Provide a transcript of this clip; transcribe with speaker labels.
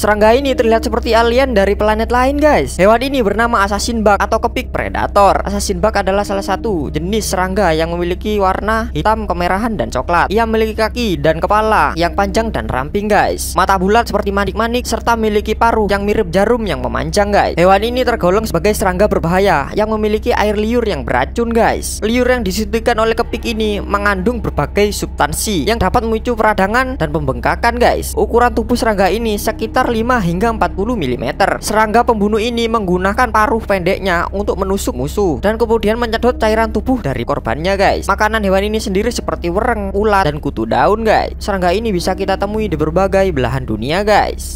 Speaker 1: Serangga ini terlihat seperti alien dari planet lain guys Hewan ini bernama Assassin Bug atau kepik predator Assassin Bug adalah salah satu jenis serangga yang memiliki warna hitam, kemerahan, dan coklat Ia memiliki kaki dan kepala yang panjang dan ramping guys Mata bulat seperti manik-manik serta memiliki paruh yang mirip jarum yang memanjang guys Hewan ini tergolong sebagai serangga berbahaya yang memiliki air liur yang beracun guys Liur yang disuntikan oleh kepik ini mengandung berbagai substansi yang dapat memicu peradangan dan pembengkakan guys Ukuran tubuh serangga ini sekitar 5 hingga 40 mm. Serangga pembunuh ini menggunakan paruh pendeknya untuk menusuk musuh dan kemudian menyedot cairan tubuh dari korbannya, guys. Makanan hewan ini sendiri seperti wereng, ulat, dan kutu daun, guys. Serangga ini bisa kita temui di berbagai belahan dunia, guys.